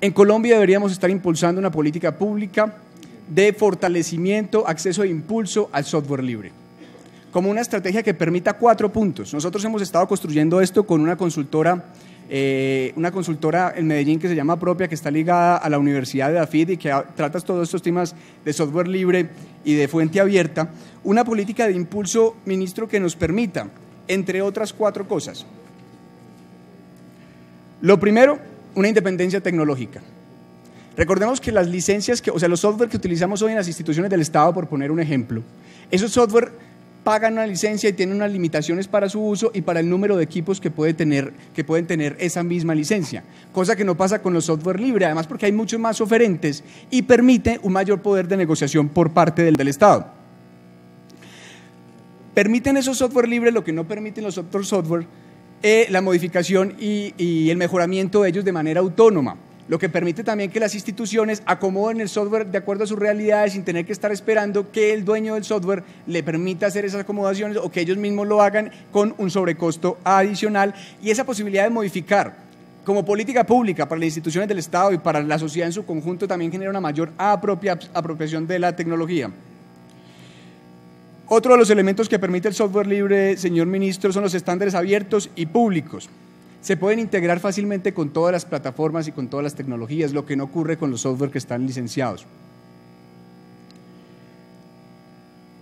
En Colombia deberíamos estar impulsando una política pública de fortalecimiento, acceso e impulso al software libre, como una estrategia que permita cuatro puntos. Nosotros hemos estado construyendo esto con una consultora, eh, una consultora en Medellín que se llama Propia, que está ligada a la Universidad de Afid y que trata todos estos temas de software libre y de fuente abierta. Una política de impulso, ministro, que nos permita, entre otras cuatro cosas. Lo primero una independencia tecnológica. Recordemos que las licencias, o sea, los software que utilizamos hoy en las instituciones del Estado, por poner un ejemplo, esos software pagan una licencia y tienen unas limitaciones para su uso y para el número de equipos que, puede tener, que pueden tener esa misma licencia, cosa que no pasa con los software libre, además porque hay muchos más oferentes y permite un mayor poder de negociación por parte del, del Estado. Permiten esos software libre lo que no permiten los otros software eh, la modificación y, y el mejoramiento de ellos de manera autónoma lo que permite también que las instituciones acomoden el software de acuerdo a sus realidades sin tener que estar esperando que el dueño del software le permita hacer esas acomodaciones o que ellos mismos lo hagan con un sobrecosto adicional y esa posibilidad de modificar. Como política pública para las instituciones del Estado y para la sociedad en su conjunto también genera una mayor apropiación de la tecnología. Otro de los elementos que permite el software libre, señor ministro, son los estándares abiertos y públicos. Se pueden integrar fácilmente con todas las plataformas y con todas las tecnologías, lo que no ocurre con los software que están licenciados.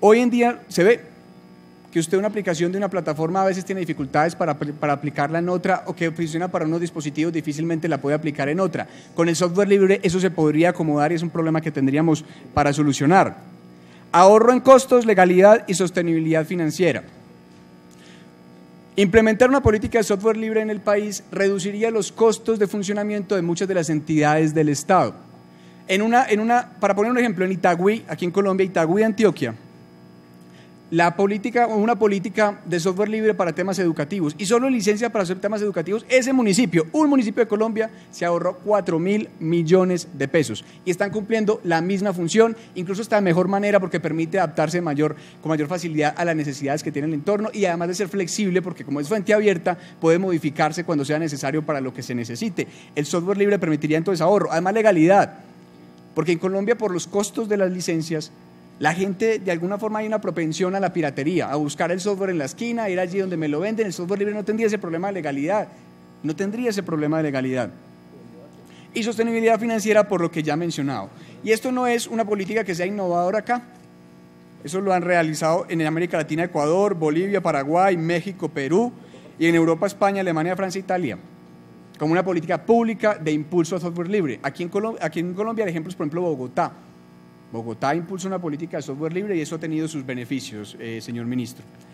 Hoy en día se ve que usted una aplicación de una plataforma a veces tiene dificultades para, para, aplicarla en otra o que funciona para unos dispositivos difícilmente la puede aplicar en otra. Con el software libre eso se podría acomodar y es un problema que tendríamos para solucionar ahorro en costos, legalidad y sostenibilidad financiera. Implementar una política de software libre en el país reduciría los costos de funcionamiento de muchas de las entidades del Estado. En una, para poner un ejemplo, en Itagüí, aquí en Colombia, Itagüí, Antioquia, la política, una política de software libre para temas educativos y solo licencia para hacer temas educativos, ese municipio, un municipio de Colombia, se ahorró 4 mil millones de pesos y están cumpliendo la misma función, incluso está de mejor manera porque permite adaptarse mayor, con mayor facilidad a las necesidades que tiene el entorno y además de ser flexible porque como es fuente abierta puede modificarse cuando sea necesario para lo que se necesite. El software libre permitiría entonces ahorro, además legalidad, porque en Colombia por los costos de las licencias la gente, de alguna forma, hay una propensión a la piratería, a buscar el software en la esquina, a ir allí donde me lo venden. El software libre no tendría ese problema de legalidad. No tendría ese problema de legalidad. Y sostenibilidad financiera, por lo que ya he mencionado. Y esto no es una política que sea innovadora acá. Eso lo han realizado en América Latina, Ecuador, Bolivia, Paraguay, México, Perú y en Europa, España, Alemania, Francia, Italia como una política pública de impulso al software libre. Aquí en, Colombia, aquí en Colombia el ejemplo por ejemplo, Bogotá. Bogotá impulsa una política de software libre y eso ha tenido sus beneficios, eh, señor ministro.